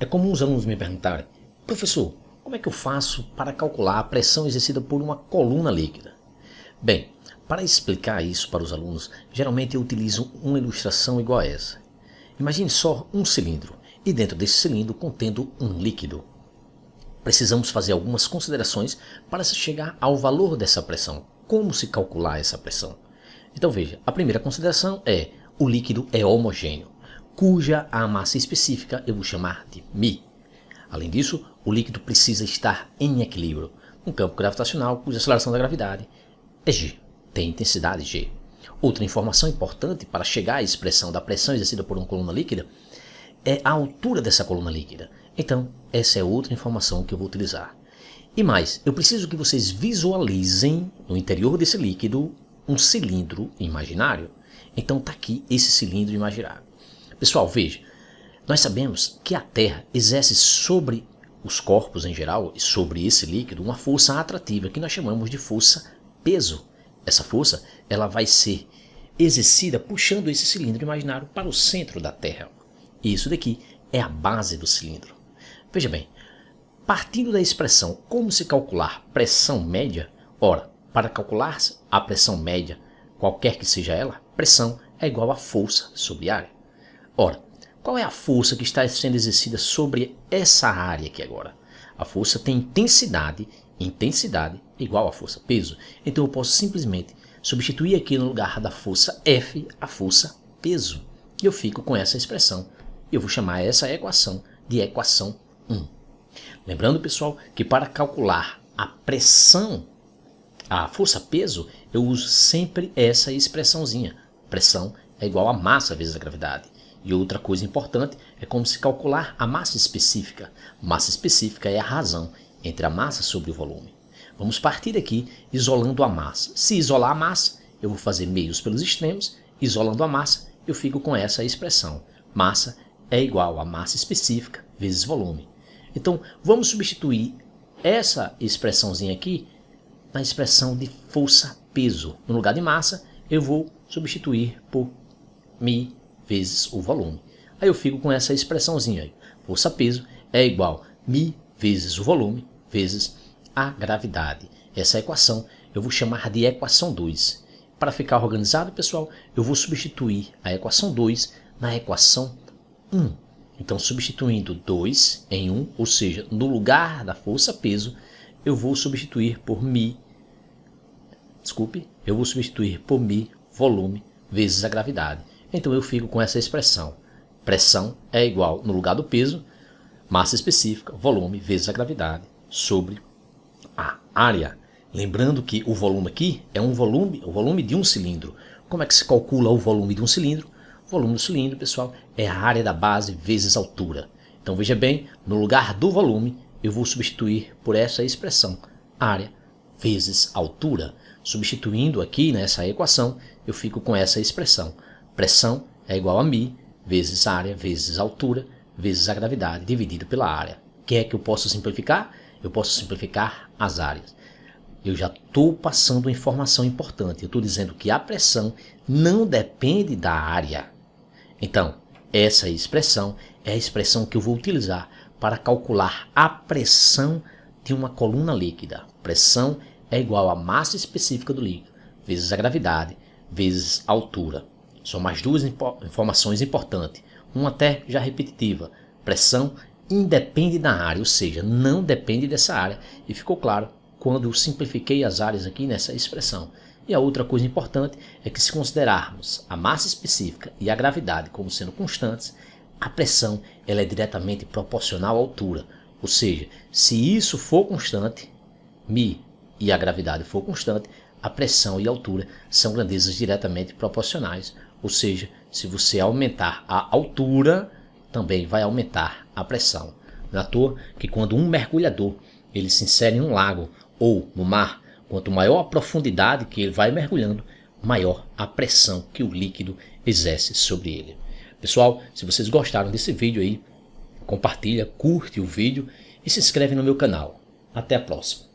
É comum os alunos me perguntarem, professor, como é que eu faço para calcular a pressão exercida por uma coluna líquida? Bem, para explicar isso para os alunos, geralmente eu utilizo uma ilustração igual a essa. Imagine só um cilindro, e dentro desse cilindro contendo um líquido. Precisamos fazer algumas considerações para se chegar ao valor dessa pressão. Como se calcular essa pressão? Então veja, a primeira consideração é o líquido é homogêneo, cuja a massa específica eu vou chamar de μ. Além disso, o líquido precisa estar em equilíbrio, um campo gravitacional cuja aceleração da gravidade é g, tem intensidade g. Outra informação importante para chegar à expressão da pressão exercida por uma coluna líquida é a altura dessa coluna líquida. Então, essa é outra informação que eu vou utilizar. E mais, eu preciso que vocês visualizem no interior desse líquido um cilindro imaginário. Então está aqui esse cilindro imaginário. Pessoal, veja, nós sabemos que a Terra exerce sobre os corpos em geral e sobre esse líquido uma força atrativa que nós chamamos de força peso. Essa força ela vai ser exercida puxando esse cilindro imaginário para o centro da Terra. E isso daqui é a base do cilindro. Veja bem, partindo da expressão como se calcular pressão média, ora, para calcular a pressão média, qualquer que seja ela, Pressão é igual a força sobre área. Ora, qual é a força que está sendo exercida sobre essa área aqui agora? A força tem intensidade, intensidade igual a força peso. Então eu posso simplesmente substituir aqui no lugar da força F a força peso. E eu fico com essa expressão. Eu vou chamar essa equação de equação 1. Lembrando, pessoal, que para calcular a pressão, a força peso, eu uso sempre essa expressãozinha, Pressão é igual a massa vezes a gravidade. E outra coisa importante é como se calcular a massa específica. Massa específica é a razão entre a massa sobre o volume. Vamos partir aqui isolando a massa. Se isolar a massa, eu vou fazer meios pelos extremos. Isolando a massa, eu fico com essa expressão. Massa é igual a massa específica vezes volume. Então, vamos substituir essa expressãozinha aqui na expressão de força-peso. No lugar de massa, eu vou substituir por Mi vezes o volume. Aí eu fico com essa expressãozinha aí. Força-peso é igual Mi vezes o volume vezes a gravidade. Essa é equação eu vou chamar de equação 2. Para ficar organizado, pessoal, eu vou substituir a equação 2 na equação 1. Então, substituindo 2 em 1, ou seja, no lugar da força-peso, eu vou substituir por Mi. Desculpe, eu vou substituir por Mi volume, vezes a gravidade. Então eu fico com essa expressão. Pressão é igual, no lugar do peso, massa específica, volume, vezes a gravidade, sobre a área. Lembrando que o volume aqui é um volume, o volume de um cilindro. Como é que se calcula o volume de um cilindro? O volume do cilindro, pessoal, é a área da base vezes a altura. Então veja bem, no lugar do volume, eu vou substituir por essa expressão, área vezes altura. Substituindo aqui nessa né, equação, eu fico com essa expressão. Pressão é igual a mi vezes área vezes altura vezes a gravidade dividido pela área. O que é que eu posso simplificar? Eu posso simplificar as áreas. Eu já estou passando informação importante. Eu estou dizendo que a pressão não depende da área. Então, essa expressão é a expressão que eu vou utilizar para calcular a pressão de uma coluna líquida. Pressão é igual à massa específica do líquido, vezes a gravidade, vezes a altura. São mais duas impo informações importantes, uma até já repetitiva. Pressão independe da área, ou seja, não depende dessa área. E ficou claro quando eu simplifiquei as áreas aqui nessa expressão. E a outra coisa importante é que se considerarmos a massa específica e a gravidade como sendo constantes, a pressão ela é diretamente proporcional à altura. Ou seja, se isso for constante, mi e a gravidade for constante, a pressão e a altura são grandezas diretamente proporcionais, ou seja, se você aumentar a altura, também vai aumentar a pressão. Na é toa que quando um mergulhador ele se insere em um lago ou no mar, quanto maior a profundidade que ele vai mergulhando, maior a pressão que o líquido exerce sobre ele. Pessoal, se vocês gostaram desse vídeo aí, compartilha, curte o vídeo e se inscreve no meu canal. Até a próxima!